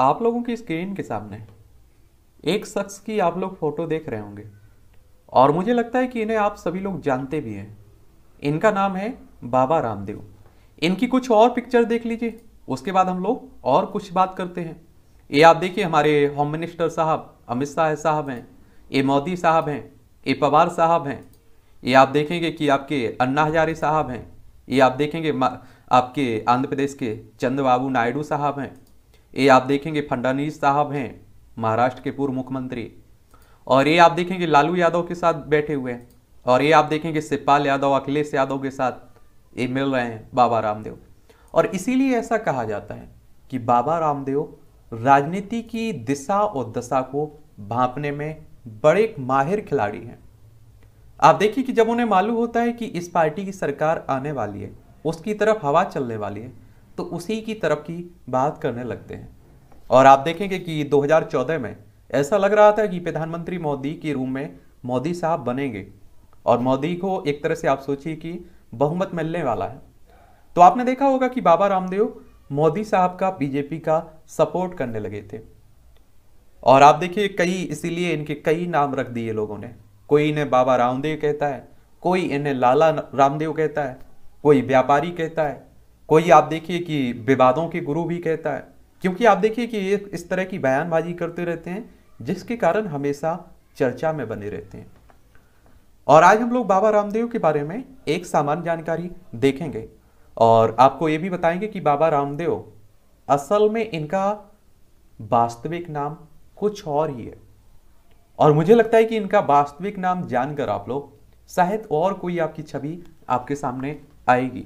आप लोगों की स्क्रीन के सामने एक शख्स की आप लोग फ़ोटो देख रहे होंगे और मुझे लगता है कि इन्हें आप सभी लोग जानते भी हैं इनका नाम है बाबा रामदेव इनकी कुछ और पिक्चर देख लीजिए उसके बाद हम लोग और कुछ बात करते हैं ये आप देखिए हमारे होम मिनिस्टर साहब अमित शाह साहब हैं ये मोदी साहब हैं ये पवार साहब हैं ये आप देखेंगे कि आपके अन्ना हजारे साहब हैं ये आप देखेंगे आपके आंध्र प्रदेश के चंद्रबाबू नायडू साहब हैं ये आप देखेंगे फडनवीस साहब हैं महाराष्ट्र के पूर्व मुख्यमंत्री और ये आप देखेंगे लालू यादव के साथ बैठे हुए हैं और ये आप देखेंगे शिवपाल यादव अखिलेश यादव के साथ ये मिल रहे हैं बाबा रामदेव और इसीलिए ऐसा कहा जाता है कि बाबा रामदेव राजनीति की दिशा और दशा को भांपने में बड़े माहिर खिलाड़ी हैं आप देखिए कि जब उन्हें मालूम होता है कि इस पार्टी की सरकार आने वाली है उसकी तरफ हवा चलने वाली है तो उसी की तरफ की बात करने लगते हैं और आप देखेंगे कि 2014 में ऐसा लग रहा था कि प्रधानमंत्री मोदी के रूम में मोदी साहब बनेंगे और मोदी को एक तरह से आप सोचिए कि बहुमत मिलने वाला है तो आपने देखा होगा कि बाबा रामदेव मोदी साहब का बीजेपी का सपोर्ट करने लगे थे और आप देखिए कई इसीलिए इनके कई नाम रख दिए लोगों ने कोई इन्हें बाबा रामदेव कहता है कोई इन्हें लाला रामदेव कहता है कोई व्यापारी कहता है कोई आप देखिए कि विवादों के गुरु भी कहता है क्योंकि आप देखिए कि ये इस तरह की बयानबाजी करते रहते हैं जिसके कारण हमेशा चर्चा में बने रहते हैं और आज हम लोग बाबा रामदेव के बारे में एक सामान्य जानकारी देखेंगे और आपको ये भी बताएंगे कि बाबा रामदेव असल में इनका वास्तविक नाम कुछ और ही है और मुझे लगता है कि इनका वास्तविक नाम जानकर आप लोग शायद और कोई आपकी छवि आपके सामने आएगी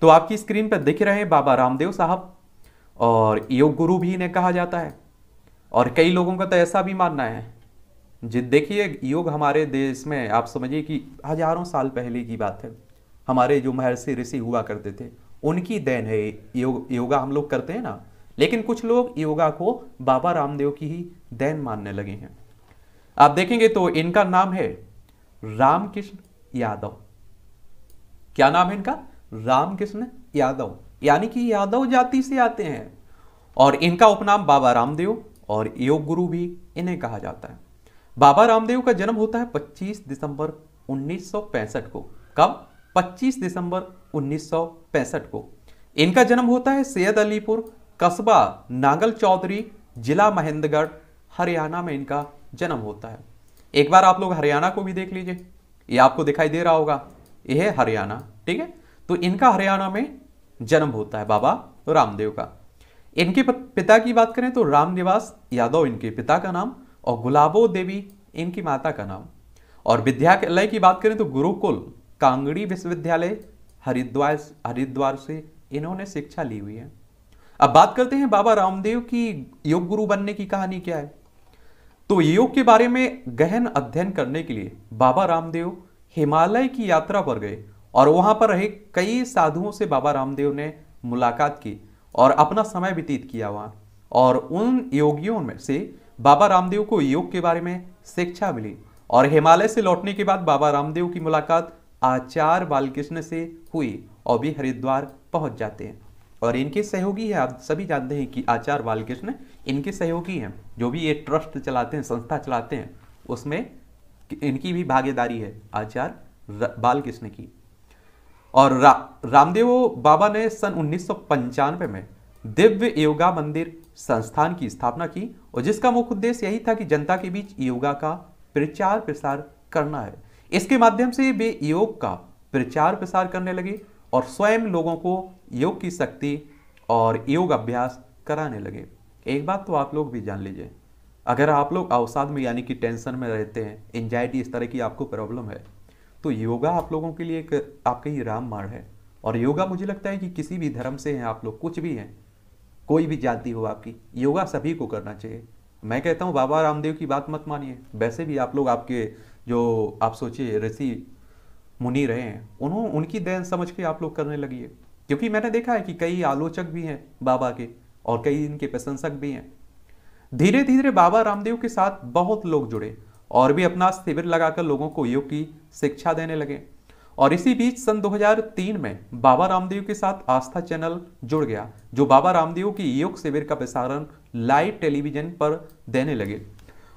तो आपकी स्क्रीन पर दिख रहे हैं बाबा रामदेव साहब और योग गुरु भी इन्हें कहा जाता है और कई लोगों का तो ऐसा भी मानना है जी देखिए योग हमारे देश में आप समझिए कि हजारों साल पहले की बात है हमारे जो महर्षि ऋषि हुआ करते थे उनकी देन है योग योगा हम लोग करते हैं ना लेकिन कुछ लोग योगा को बाबा रामदेव की ही देन मानने लगे हैं आप देखेंगे तो इनका नाम है रामकृष्ण यादव क्या नाम है इनका रामकृष्ण यादव यानी कि यादव जाति से आते हैं और इनका उपनाम बाबा रामदेव और योग गुरु भी इन्हें कहा जाता है बाबा रामदेव का जन्म होता है 25 दिसंबर 1965 को कब 25 दिसंबर 1965 को इनका जन्म होता है सैयद अलीपुर कस्बा नागल चौधरी जिला महेंद्रगढ़ हरियाणा में इनका जन्म होता है एक बार आप लोग हरियाणा को भी देख लीजिए ये आपको दिखाई दे रहा होगा यह हरियाणा ठीक है तो इनका हरियाणा में जन्म होता है बाबा रामदेव का इनके पिता की बात करें तो रामनिवास यादव इनके पिता का नाम और गुलाबो देवी इनकी माता का नाम और विद्यालय की बात करें तो गुरुकुल कांगड़ी विश्वविद्यालय हरिद्वार हरिद्वार से इन्होंने शिक्षा ली हुई है अब बात करते हैं बाबा रामदेव की योग गुरु बनने की कहानी क्या है तो योग के बारे में गहन अध्ययन करने के लिए बाबा रामदेव हिमालय की यात्रा पर गए और वहाँ पर रहे कई साधुओं से बाबा रामदेव ने मुलाकात की और अपना समय व्यतीत किया वहाँ और उन योगियों में से बाबा रामदेव को योग के बारे में शिक्षा मिली और हिमालय से लौटने के बाद बाबा रामदेव की मुलाकात आचार्य बालकृष्ण से हुई और भी हरिद्वार पहुंच जाते हैं और इनके सहयोगी है आप सभी जानते हैं कि आचार्य बालकृष्ण इनके सहयोगी हैं जो भी ये ट्रस्ट चलाते हैं संस्था चलाते हैं उसमें इनकी भी भागीदारी है आचार्य बालकृष्ण की और रा, रामदेव बाबा ने सन उन्नीस में दिव्य योगा मंदिर संस्थान की स्थापना की और जिसका मुख्य उद्देश्य यही था कि जनता के बीच योगा का प्रचार प्रसार करना है इसके माध्यम से वे योग का प्रचार प्रसार करने लगे और स्वयं लोगों को योग की शक्ति और योग अभ्यास कराने लगे एक बात तो आप लोग भी जान लीजिए अगर आप लोग अवसाद में यानी कि टेंशन में रहते हैं एंजाइटी इस तरह की आपको प्रॉब्लम है तो योगा आप लोगों के लिए एक आपके ही राम रामबाण है और योगा मुझे लगता है कि किसी भी धर्म से हैं आप लोग कुछ भी हैं कोई भी जाति हो आपकी योगा सभी को करना चाहिए मैं कहता हूँ बाबा रामदेव की बात मत मानिए वैसे भी आप लोग आपके जो आप सोचिए ऋषि मुनि रहे हैं उन्होंने उनकी देन समझ के आप लोग करने लगिए क्योंकि मैंने देखा है कि कई आलोचक भी हैं बाबा के और कई इनके प्रशंसक भी हैं धीरे धीरे बाबा रामदेव के साथ बहुत लोग जुड़े और भी अपना शिविर लगाकर लोगों को योग की शिक्षा देने लगे और इसी बीच सन 2003 में बाबा रामदेव के साथ आस्था चैनल जुड़ गया जो बाबा रामदेव की योग शिविर का प्रसारण लाइव टेलीविजन पर देने लगे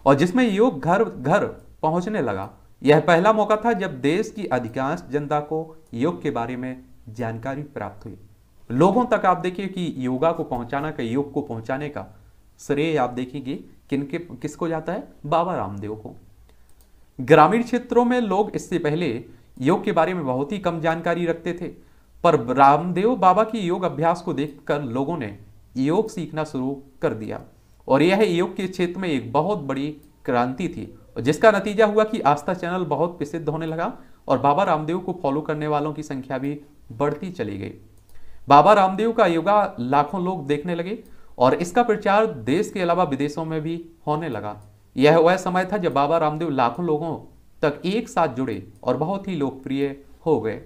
और जिसमें योग घर घर पहुंचने लगा यह पहला मौका था जब देश की अधिकांश जनता को योग के बारे में जानकारी प्राप्त हुई लोगों तक आप देखिए कि योगा को पहुंचाना का योग को पहुंचाने का श्रेय आप देखेंगे किन के किसको जाता है बाबा रामदेव को ग्रामीण क्षेत्रों में लोग इससे पहले योग के बारे में बहुत ही कम जानकारी रखते थे पर रामदेव बाबा की योग अभ्यास को देखकर लोगों ने योग सीखना शुरू कर दिया और यह योग के क्षेत्र में एक बहुत बड़ी क्रांति थी जिसका नतीजा हुआ कि आस्था चैनल बहुत प्रसिद्ध होने लगा और बाबा रामदेव को फॉलो करने वालों की संख्या भी बढ़ती चली गई बाबा रामदेव का योगा लाखों लोग देखने लगे और इसका प्रचार देश के अलावा विदेशों में भी होने लगा यह वह समय था जब बाबा रामदेव लाखों लोगों तक एक साथ जुड़े और बहुत ही लोकप्रिय हो गए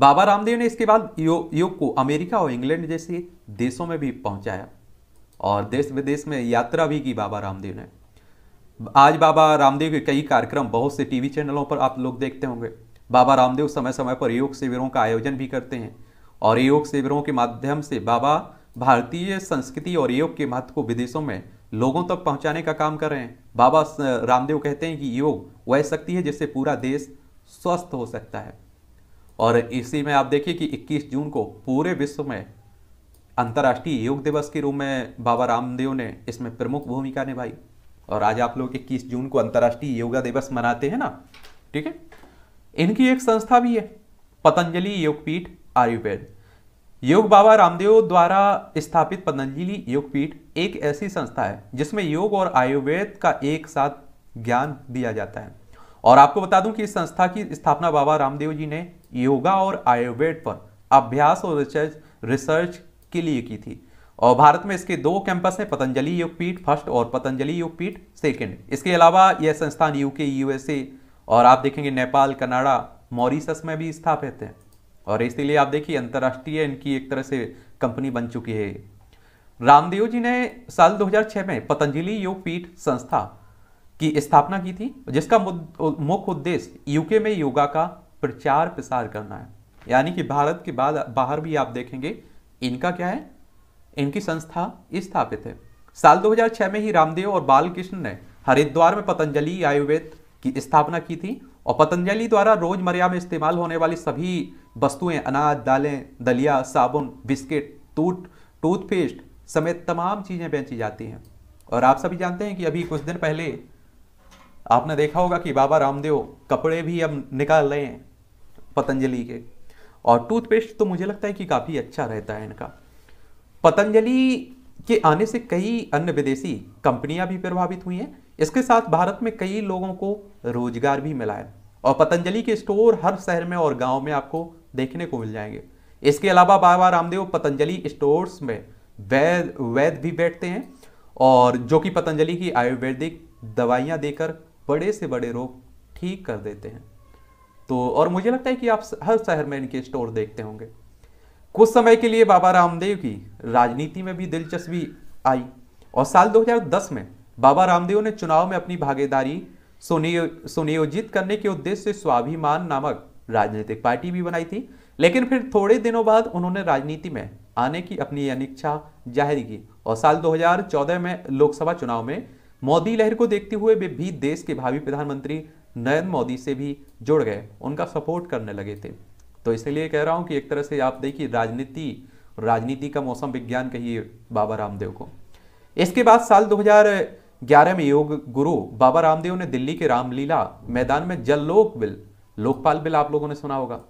बाबा रामदेव ने इसके बाद योग को अमेरिका और इंग्लैंड जैसे देशों में भी पहुंचाया और देश विदेश में यात्रा भी की बाबा रामदेव ने आज बाबा रामदेव के कई कार्यक्रम बहुत से टीवी चैनलों पर आप लोग देखते होंगे बाबा रामदेव समय समय पर योग शिविरों का आयोजन भी करते हैं और योग शिविरों के माध्यम से बाबा भारतीय संस्कृति और योग के महत्व को विदेशों में लोगों तक पहुंचाने का काम कर रहे हैं बाबा रामदेव कहते हैं कि योग वह शक्ति है जिससे पूरा देश स्वस्थ हो सकता है और इसी में आप देखिए कि 21 जून को पूरे विश्व में अंतर्राष्ट्रीय योग दिवस के रूप में बाबा रामदेव ने इसमें प्रमुख भूमिका निभाई और आज आप लोग 21 जून को अंतर्राष्ट्रीय योगा दिवस मनाते हैं ना ठीक है इनकी एक संस्था भी है पतंजलि योगपीठ आयुर्वेद योग बाबा रामदेव द्वारा स्थापित पतंजलि योगपीठ एक ऐसी संस्था है जिसमें योग और आयुर्वेद का एक साथ ज्ञान दिया जाता है और आपको बता दूं कि इस संस्था की स्थापना बाबा रामदेव जी ने योगा और आयुर्वेद पर अभ्यास और रिसर्च रिसर्च के लिए की थी और भारत में इसके दो कैंपस हैं पतंजलि योगपीठ फर्स्ट और पतंजलि योगपीठ सेकेंड इसके अलावा यह संस्थान यूके यूएसए और आप देखेंगे नेपाल कनाडा मॉरिसस में भी स्थापित है और इसीलिए आप देखिए अंतर्राष्ट्रीय इनकी एक तरह से कंपनी बन चुकी है रामदेव जी ने साल 2006 में पतंजलि योग पीठ संस्था की स्थापना की थी जिसका मुख्य उद्देश्य यूके में योगा का प्रचार प्रसार करना है यानी कि भारत के बाद बाहर भी आप देखेंगे इनका क्या है इनकी संस्था स्थापित है साल 2006 में ही रामदेव और बालकृष्ण ने हरिद्वार में पतंजलि आयुर्वेद की स्थापना की थी और पतंजलि द्वारा रोजमर्रा में इस्तेमाल होने वाली सभी वस्तुएं अनाज दालें दलिया साबुन बिस्किट टूट टूथपेस्ट समेत तमाम चीज़ें बेची जाती हैं और आप सभी जानते हैं कि अभी कुछ दिन पहले आपने देखा होगा कि बाबा रामदेव कपड़े भी अब निकाल रहे हैं पतंजलि के और टूथपेस्ट तो मुझे लगता है कि काफ़ी अच्छा रहता है इनका पतंजलि के आने से कई अन्य विदेशी कंपनियां भी प्रभावित हुई हैं इसके साथ भारत में कई लोगों को रोजगार भी मिला है और पतंजलि के स्टोर हर शहर में और गांव में आपको देखने को मिल जाएंगे इसके अलावा बाबा रामदेव पतंजलि स्टोर्स में वैद वैद भी बैठते हैं और जो कि पतंजलि की आयुर्वेदिक दवाइयां देकर बड़े से बड़े रोग ठीक कर देते हैं तो और मुझे लगता है कि आप हर शहर में इनके स्टोर देखते होंगे कुछ समय के लिए बाबा रामदेव की राजनीति में भी दिलचस्पी आई और साल 2010 में बाबा रामदेव ने चुनाव में अपनी भागीदारी सुनियो सुनियोजित करने के उद्देश्य से स्वाभिमान नामक राजनीतिक पार्टी भी बनाई थी लेकिन फिर थोड़े दिनों बाद उन्होंने राजनीति में आने की अपनी अनिच्छा जाहिर की और साल 2014 में लोकसभा चुनाव में मोदी लहर को देखते हुए वे भी देश के भावी प्रधानमंत्री नरेंद्र मोदी से भी जुड़ गए उनका सपोर्ट करने लगे थे तो इसलिए कह रहा हूँ कि एक तरह से आप देखिए राजनीति राजनीति का मौसम विज्ञान कहिए बाबा रामदेव को इसके बाद साल 2000 ग्यारहवें योग गुरु बाबा रामदेव ने दिल्ली के रामलीला मैदान में जल लोक बिल लोकपाल बिल आप लोगों ने सुना होगा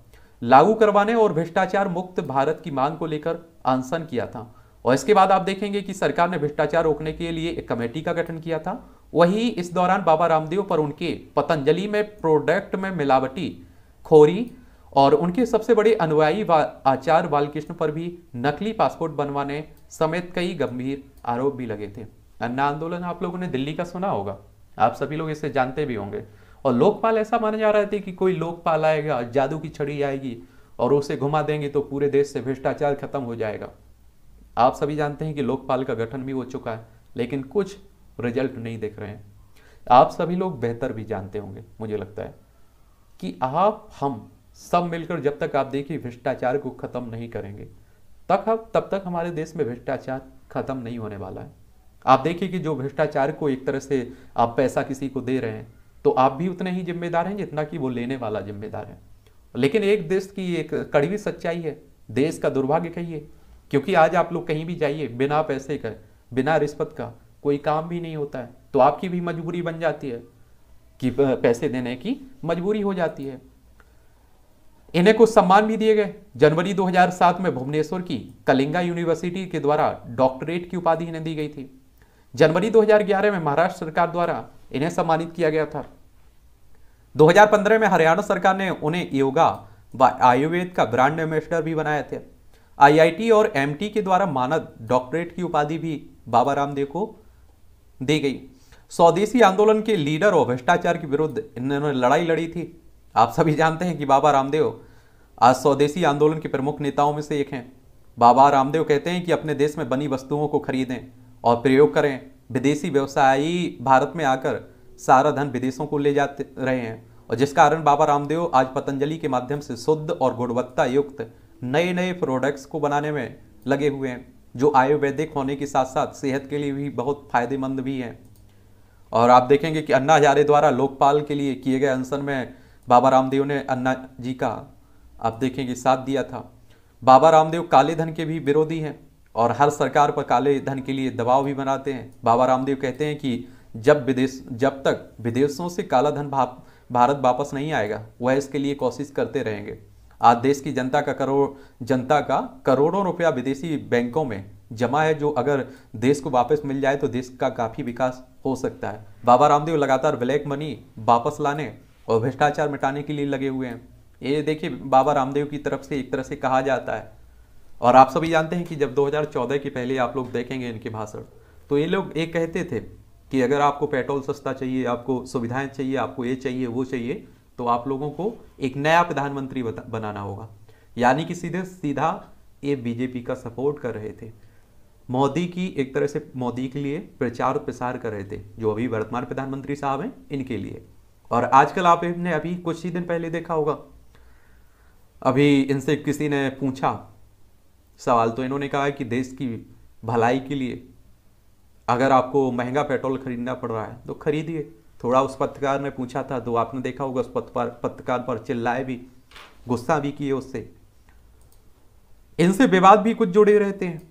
लागू करवाने और भ्रष्टाचार मुक्त भारत की मांग को लेकर आंसन किया था और इसके बाद आप देखेंगे कि सरकार ने भ्रष्टाचार रोकने के लिए एक कमेटी का गठन किया था वही इस दौरान बाबा रामदेव पर उनके पतंजलि में प्रोडक्ट में मिलावटी खोरी और उनके सबसे बड़े अनुयायी वा, आचार्य बालकृष्ण पर भी नकली पासपोर्ट बनवाने समेत कई गंभीर आरोप भी लगे थे अन्ना आंदोलन आप लोगों ने दिल्ली का सुना होगा आप सभी लोग इसे जानते भी होंगे और लोकपाल ऐसा माना जा रहा था कि कोई लोकपाल आएगा जादू की छड़ी आएगी और उसे घुमा देंगे तो पूरे देश से भ्रष्टाचार खत्म हो जाएगा आप सभी जानते हैं कि लोकपाल का गठन भी हो चुका है लेकिन कुछ रिजल्ट नहीं देख रहे हैं आप सभी लोग बेहतर भी जानते होंगे मुझे लगता है कि आप हम सब मिलकर जब तक आप देखिए भ्रष्टाचार को खत्म नहीं करेंगे तक हम तब तक हमारे देश में भ्रष्टाचार खत्म नहीं होने वाला है आप देखिए कि जो भ्रष्टाचार को एक तरह से आप पैसा किसी को दे रहे हैं तो आप भी उतने ही जिम्मेदार हैं जितना कि वो लेने वाला जिम्मेदार है लेकिन एक देश की एक कड़वी सच्चाई है देश का दुर्भाग्य कहिए क्योंकि आज आप लोग कहीं भी जाइए बिना पैसे का बिना रिश्वत का कोई काम भी नहीं होता है तो आपकी भी मजबूरी बन जाती है कि पैसे देने की मजबूरी हो जाती है इन्हें कुछ सम्मान भी दिए गए जनवरी 2007 में भुवनेश्वर की कलिंगा यूनिवर्सिटी के द्वारा डॉक्टरेट की उपाधि इन्हें दी गई थी जनवरी 2011 में महाराष्ट्र सरकार द्वारा इन्हें सम्मानित किया गया था 2015 में हरियाणा सरकार ने उन्हें योगा व आयुर्वेद का ब्रांड एम्बेसडर भी बनाए थे आईआईटी और एमटी के द्वारा मानद डॉक्टरेट की उपाधि भी बाबा रामदेव को दी गई स्वदेशी आंदोलन के लीडर और भ्रष्टाचार के विरुद्ध इन्होंने लड़ाई लड़ी थी आप सभी जानते हैं कि बाबा रामदेव आज स्वदेशी आंदोलन के प्रमुख नेताओं में से एक हैं बाबा रामदेव कहते हैं कि अपने देश में बनी वस्तुओं को खरीदें और प्रयोग करें विदेशी व्यवसायी भारत में आकर सारा धन विदेशों को ले जाते रहे हैं और जिस कारण बाबा रामदेव आज पतंजलि के माध्यम से शुद्ध और गुणवत्ता युक्त नए नए प्रोडक्ट्स को बनाने में लगे हुए हैं जो आयुर्वेदिक होने के साथ साथ सेहत के लिए भी बहुत फायदेमंद भी हैं और आप देखेंगे कि अन्ना हजारे द्वारा लोकपाल के लिए किए गए अनशन में बाबा रामदेव ने अन्ना जी का आप देखेंगे साथ दिया था बाबा रामदेव काले धन के भी विरोधी हैं और हर सरकार पर काले धन के लिए दबाव भी बनाते हैं बाबा रामदेव कहते हैं कि जब विदेश जब तक विदेशों से काला धन भा भारत वापस नहीं आएगा वह इसके लिए कोशिश करते रहेंगे आज देश की जनता का करोड़ जनता का करोड़ों रुपया विदेशी बैंकों में जमा है जो अगर देश को वापस मिल जाए तो देश का काफ़ी विकास हो सकता है बाबा रामदेव लगातार ब्लैक मनी वापस लाने और भ्रष्टाचार मिटाने के लिए लगे हुए हैं ये देखिए बाबा रामदेव की तरफ से एक तरह से कहा जाता है और आप सभी जानते हैं कि जब 2014 की पहले आप लोग देखेंगे इनके भाषण तो ये लोग एक कहते थे कि अगर आपको पेट्रोल सस्ता चाहिए आपको सुविधाएं चाहिए आपको ये चाहिए वो चाहिए तो आप लोगों को एक नया प्रधानमंत्री बनाना होगा यानी कि सीधे सीधा ये बीजेपी का सपोर्ट कर रहे थे मोदी की एक तरह से मोदी के लिए प्रचार प्रसार कर रहे थे जो अभी वर्तमान प्रधानमंत्री साहब हैं इनके लिए और आजकल आपने अभी कुछ ही दिन पहले देखा होगा अभी इनसे किसी ने पूछा सवाल तो इन्होंने कहा है कि देश की भलाई के लिए अगर आपको महंगा पेट्रोल खरीदना पड़ रहा है तो खरीदिए थोड़ा उस पत्रकार ने पूछा था तो आपने देखा होगा उस पत्र पत्रकार पर चिल्लाए भी गुस्सा भी किए उससे इनसे विवाद भी कुछ जुड़े रहते हैं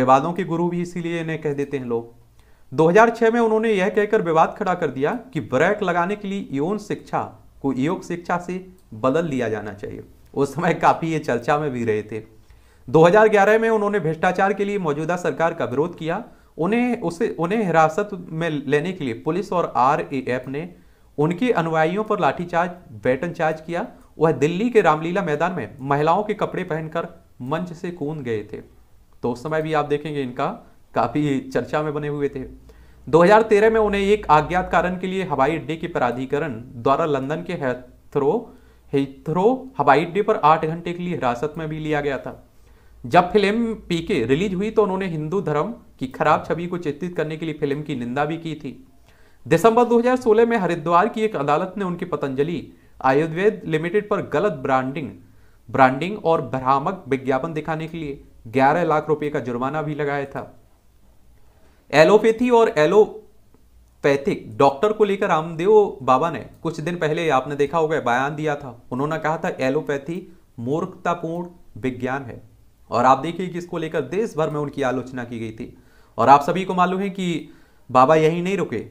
विवादों के गुरु भी इसीलिए इन्हें कह देते हैं लोग 2006 में उन्होंने यह कहकर विवाद खड़ा कर दिया कि ब्रैक लगाने के लिए यौन शिक्षा को योग शिक्षा से बदल लिया जाना चाहिए उस समय काफ़ी ये चर्चा में भी रहे थे 2011 में उन्होंने भ्रष्टाचार के लिए मौजूदा सरकार का विरोध किया उन्हें उसे उन्हें हिरासत में लेने के लिए पुलिस और आरएएफ ने उनके अनुयायियों पर लाठीचार्ज बैटन चार्ज किया वह दिल्ली के रामलीला मैदान में महिलाओं के कपड़े पहनकर मंच से कूद गए थे तो उस समय भी आप देखेंगे इनका काफ़ी चर्चा में बने हुए थे 2013 में उन्हें एक अज्ञात कारण के लिए हवाई अड्डे के प्राधिकरण द्वारा लंदन के हेथ्रो हेथ्रो हवाई अड्डे पर आठ घंटे के लिए हिरासत में भी लिया गया था जब फिल्म पीके रिलीज हुई तो उन्होंने हिंदू धर्म की खराब छवि को चित्रित करने के लिए फिल्म की निंदा भी की थी दिसंबर 2016 में हरिद्वार की एक अदालत ने उनकी पतंजलि आयुर्वेद लिमिटेड पर गलत ब्रांडिंग ब्रांडिंग और भ्रामक विज्ञापन दिखाने के लिए 11 लाख रुपए का जुर्माना भी लगाया था एलोपैथी और एलोपैथिक डॉक्टर को लेकर रामदेव बाबा ने कुछ दिन पहले आपने देखा होगा बयान दिया था उन्होंने कहा था एलोपैथी मूर्खतापूर्ण विज्ञान है और आप देखिए कि इसको लेकर देश भर में उनकी आलोचना की गई थी और आप सभी को मालूम है कि बाबा यहीं नहीं रुके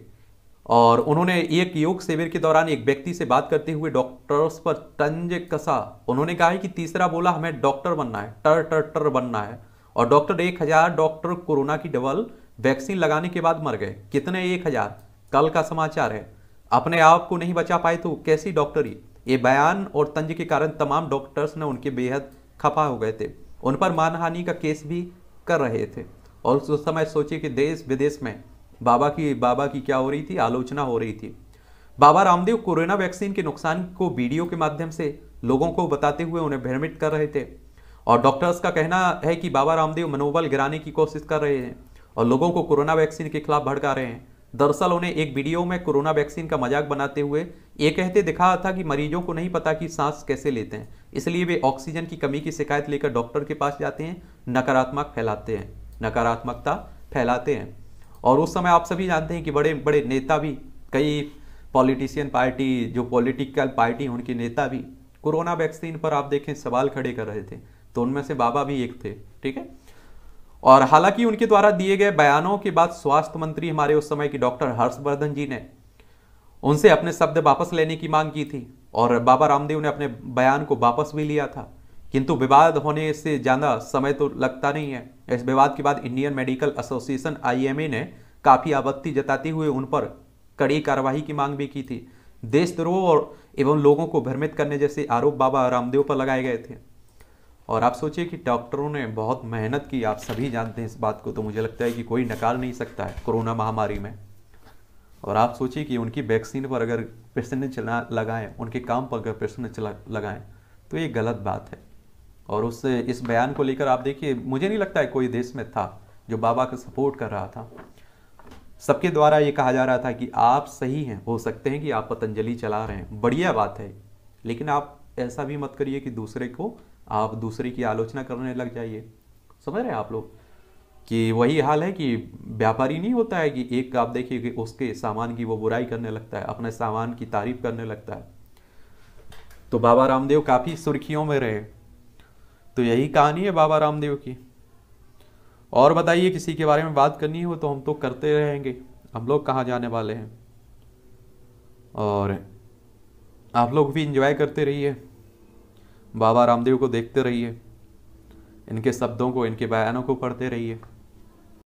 और उन्होंने एक योग शिविर के दौरान एक व्यक्ति से बात करते हुए डॉक्टर्स पर तंज कसा उन्होंने कहा है कि तीसरा बोला हमें डॉक्टर बनना है टर टर टर बनना है और डॉक्टर एक हजार डॉक्टर कोरोना की डबल वैक्सीन लगाने के बाद मर गए कितने एक हजार कल का समाचार है अपने आप को नहीं बचा पाए तो कैसी डॉक्टरी ये बयान और तंज के कारण तमाम डॉक्टर्स ने उनके बेहद खफा हो गए थे उन पर मानहानि का केस भी कर रहे थे और उस समय सोचिए कि देश विदेश में बाबा की बाबा की क्या हो रही थी आलोचना हो रही थी बाबा रामदेव कोरोना वैक्सीन के नुकसान को वीडियो के माध्यम से लोगों को बताते हुए उन्हें भ्रमित कर रहे थे और डॉक्टर्स का कहना है कि बाबा रामदेव मनोबल गिराने की कोशिश कर रहे हैं और लोगों को कोरोना वैक्सीन के खिलाफ भड़का रहे हैं दरअसल उन्हें एक वीडियो में कोरोना वैक्सीन का मजाक बनाते हुए ये कहते दिखा था कि मरीजों को नहीं पता कि सांस कैसे लेते हैं इसलिए वे ऑक्सीजन की कमी की शिकायत लेकर डॉक्टर के पास जाते हैं नकारात्मक फैलाते हैं नकारात्मकता फैलाते हैं और उस समय आप सभी जानते हैं कि बड़े बड़े नेता भी कई पॉलिटिशियन पार्टी जो पॉलिटिकल पार्टी उनके नेता भी कोरोना वैक्सीन पर आप देखें सवाल खड़े कर रहे थे तो उनमें से बाबा भी एक थे ठीक है और हालांकि उनके द्वारा दिए गए बयानों के बाद स्वास्थ्य मंत्री हमारे उस समय के डॉक्टर हर्षवर्धन जी ने उनसे अपने शब्द वापस लेने की मांग की थी और बाबा रामदेव ने अपने बयान को वापस भी लिया था किंतु विवाद होने से ज़्यादा समय तो लगता नहीं है इस विवाद के बाद इंडियन मेडिकल एसोसिएशन आईएमए ने काफ़ी आपत्ति जताते हुए उन पर कड़ी कार्रवाई की मांग भी की थी देशद्रोह और एवं लोगों को भ्रमित करने जैसे आरोप बाबा रामदेव पर लगाए गए थे और आप सोचिए कि डॉक्टरों ने बहुत मेहनत की आप सभी जानते हैं इस बात को तो मुझे लगता है कि कोई नकार नहीं सकता है कोरोना महामारी में और आप सोचिए कि उनकी वैक्सीन पर अगर प्रश्न चला लगाएं उनके काम पर अगर प्रश्न चला लगाएं तो ये गलत बात है और उस इस बयान को लेकर आप देखिए मुझे नहीं लगता है कोई देश में था जो बाबा का सपोर्ट कर रहा था सबके द्वारा ये कहा जा रहा था कि आप सही हैं हो सकते हैं कि आप पतंजलि चला रहे हैं बढ़िया बात है लेकिन आप ऐसा भी मत करिए कि दूसरे को आप दूसरे की आलोचना करने लग जाइए समझ रहे हैं आप लोग कि वही हाल है कि व्यापारी नहीं होता है कि एक आप देखिए कि उसके सामान की वो बुराई करने लगता है अपने सामान की तारीफ करने लगता है तो बाबा रामदेव काफ़ी सुर्खियों में रहे तो यही कहानी है बाबा रामदेव की और बताइए किसी के बारे में बात करनी हो तो हम तो करते रहेंगे हम लोग कहाँ जाने वाले हैं और आप लोग भी इंजॉय करते रहिए बाबा रामदेव को देखते रहिए इनके शब्दों को इनके बयानों को पढ़ते रहिए